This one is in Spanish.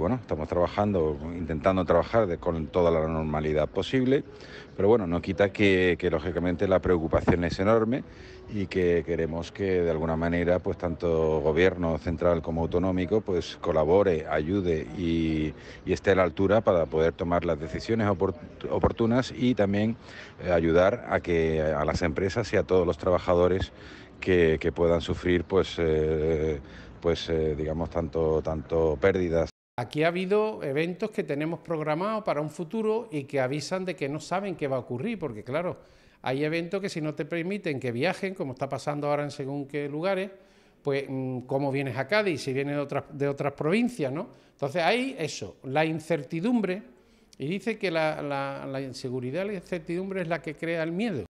bueno, estamos trabajando, intentando trabajar con toda la normalidad posible, pero bueno, no quita que, lógicamente la preocupación es enorme y que queremos que de alguna manera, pues tanto gobierno central como autonómico, pues colabore, ayude y, esté a la altura para poder tomar las decisiones oportunas y también eh, ayudar a que a las empresas y a todos los trabajadores que, puedan sufrir, pues, eh, pues eh, digamos, tanto, tanto pérdidas Aquí ha habido eventos que tenemos programados para un futuro y que avisan de que no saben qué va a ocurrir, porque claro, hay eventos que si no te permiten que viajen, como está pasando ahora en según qué lugares, pues mm, cómo vienes a Cádiz, si vienes de otras, de otras provincias, ¿no? Entonces hay eso, la incertidumbre, y dice que la inseguridad, la incertidumbre es la que crea el miedo.